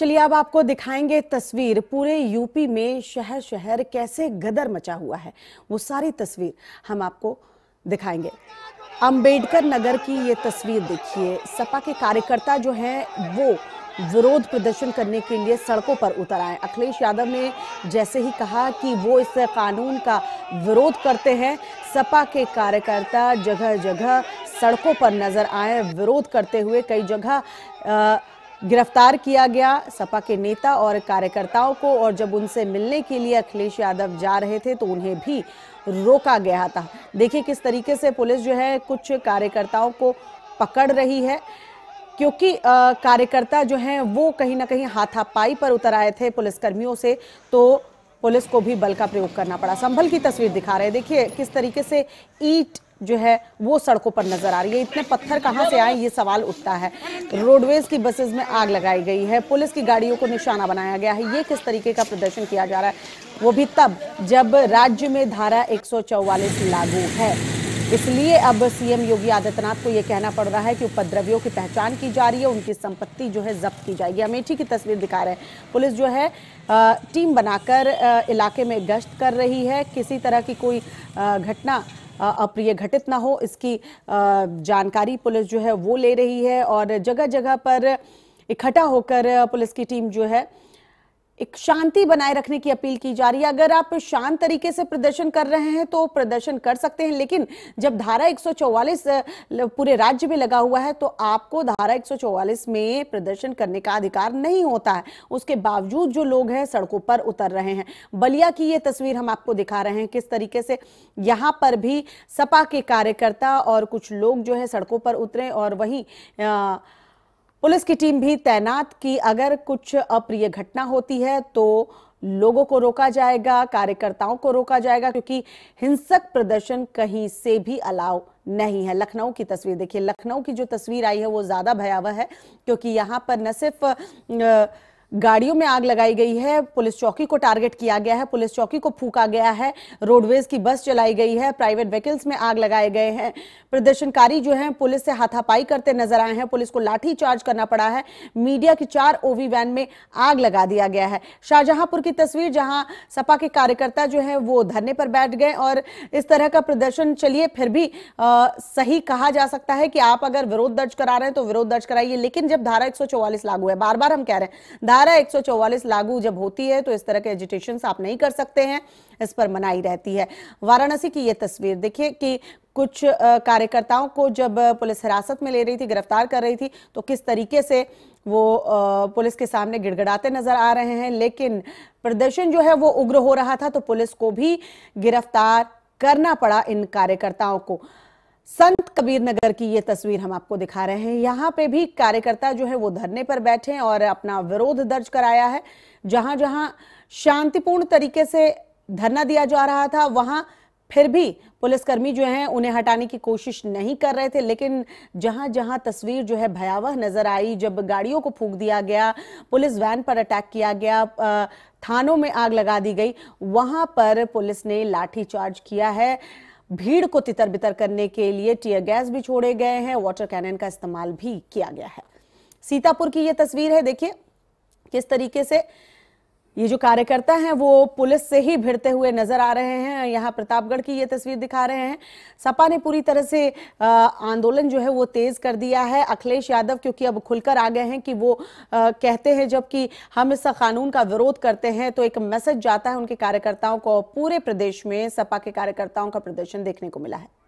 चलिए अब आपको दिखाएंगे तस्वीर पूरे यूपी में शहर शहर कैसे गदर मचा हुआ है वो सारी तस्वीर हम आपको दिखाएंगे अंबेडकर नगर की ये तस्वीर देखिए सपा के कार्यकर्ता जो हैं वो विरोध प्रदर्शन करने के लिए सड़कों पर उतर आए अखिलेश यादव ने जैसे ही कहा कि वो इस कानून का विरोध करते हैं सपा के कार्यकर्ता जगह जगह सड़कों पर नजर आए विरोध करते हुए कई जगह आ, गिरफ्तार किया गया सपा के नेता और कार्यकर्ताओं को और जब उनसे मिलने के लिए अखिलेश यादव जा रहे थे तो उन्हें भी रोका गया था देखिए किस तरीके से पुलिस जो है कुछ कार्यकर्ताओं को पकड़ रही है क्योंकि कार्यकर्ता जो हैं वो कहीं ना कहीं हाथापाई पर उतर आए थे पुलिसकर्मियों से तो पुलिस को भी बल का प्रयोग करना पड़ा संभल की तस्वीर दिखा रहे हैं देखिए किस तरीके से ईट जो है वो सड़कों पर नजर आ रही है इतने पत्थर कहाँ से आए ये सवाल उठता है रोडवेज की बसेज में आग लगाई गई है पुलिस की गाड़ियों को निशाना बनाया गया है ये किस तरीके का प्रदर्शन किया जा रहा है वो भी तब जब राज्य में धारा एक लागू है इसलिए अब सीएम योगी आदित्यनाथ को यह कहना पड़ रहा है कि उपद्रवियों की पहचान की जा रही है उनकी संपत्ति जो है जब्त की जाएगी अमेठी की तस्वीर दिखा रहे हैं पुलिस जो है टीम बनाकर इलाके में गश्त कर रही है किसी तरह की कोई घटना अप्रिय घटित ना हो इसकी जानकारी पुलिस जो है वो ले रही है और जगह जगह पर इकट्ठा होकर पुलिस की टीम जो है एक शांति बनाए रखने की अपील की जा रही है अगर आप शांत तरीके से प्रदर्शन कर रहे हैं तो प्रदर्शन कर सकते हैं लेकिन जब धारा 144 पूरे राज्य में लगा हुआ है तो आपको धारा 144 में प्रदर्शन करने का अधिकार नहीं होता है उसके बावजूद जो लोग हैं सड़कों पर उतर रहे हैं बलिया की ये तस्वीर हम आपको दिखा रहे हैं किस तरीके से यहाँ पर भी सपा के कार्यकर्ता और कुछ लोग जो है सड़कों पर उतरे और वहीं पुलिस की टीम भी तैनात की अगर कुछ अप्रिय घटना होती है तो लोगों को रोका जाएगा कार्यकर्ताओं को रोका जाएगा क्योंकि हिंसक प्रदर्शन कहीं से भी अलाव नहीं है लखनऊ की तस्वीर देखिए लखनऊ की जो तस्वीर आई है वो ज्यादा भयावह है क्योंकि यहाँ पर न सिर्फ आ, गाड़ियों में आग लगाई गई है पुलिस चौकी को टारगेट किया गया है पुलिस चौकी को फूका गया है रोडवेज की बस चलाई गई है प्राइवेट व्हीकल्स में आग लगाए गए हैं प्रदर्शनकारी जो हैं पुलिस से हाथापाई करते नजर आए हैं पुलिस को लाठी चार्ज करना पड़ा है मीडिया की चार ओवी वैन में आग लगा दिया गया है शाहजहांपुर की तस्वीर जहां सपा के कार्यकर्ता जो है वो धरने पर बैठ गए और इस तरह का प्रदर्शन चलिए फिर भी आ, सही कहा जा सकता है कि आप अगर विरोध दर्ज करा रहे हैं तो विरोध दर्ज कराइए लेकिन जब धारा एक लागू है बार बार हम कह रहे हैं धारा 144 लागू जब होती है तो इस तरह के एजुटेशन आप नहीं कर सकते हैं इस पर मनाई रहती है वाराणसी की ये तस्वीर देखिए कि कुछ कार्यकर्ताओं को जब पुलिस हिरासत में ले रही थी गिरफ्तार कर रही थी तो किस तरीके से वो पुलिस के सामने गिड़गड़ाते नजर आ रहे हैं लेकिन प्रदर्शन जो है वो उग्र हो रहा था तो पुलिस को भी गिरफ्तार करना पड़ा इन कार्यकर्ताओं को संत कबीर नगर की ये तस्वीर हम आपको दिखा रहे हैं यहाँ पे भी कार्यकर्ता जो है वो धरने पर बैठे और अपना विरोध दर्ज कराया है जहां जहां शांतिपूर्ण तरीके से धरना दिया जा रहा था वहां फिर भी पुलिसकर्मी जो हैं उन्हें हटाने की कोशिश नहीं कर रहे थे लेकिन जहां जहां तस्वीर जो है भयावह नजर आई जब गाड़ियों को फूंक दिया गया पुलिस वैन पर अटैक किया गया थानों में आग लगा दी गई वहां पर पुलिस ने लाठीचार्ज किया है भीड़ को तितर बितर करने के लिए टीयर गैस भी छोड़े गए हैं वाटर कैनन का इस्तेमाल भी किया गया है सीतापुर की यह तस्वीर है देखिए किस तरीके से ये जो कार्यकर्ता हैं वो पुलिस से ही भिड़ते हुए नजर आ रहे हैं यहाँ प्रतापगढ़ की ये तस्वीर दिखा रहे हैं सपा ने पूरी तरह से आंदोलन जो है वो तेज कर दिया है अखिलेश यादव क्योंकि अब खुलकर आ गए हैं कि वो आ, कहते हैं जबकि हम इस कानून का विरोध करते हैं तो एक मैसेज जाता है उनके कार्यकर्ताओं को पूरे प्रदेश में सपा के कार्यकर्ताओं का प्रदर्शन देखने को मिला है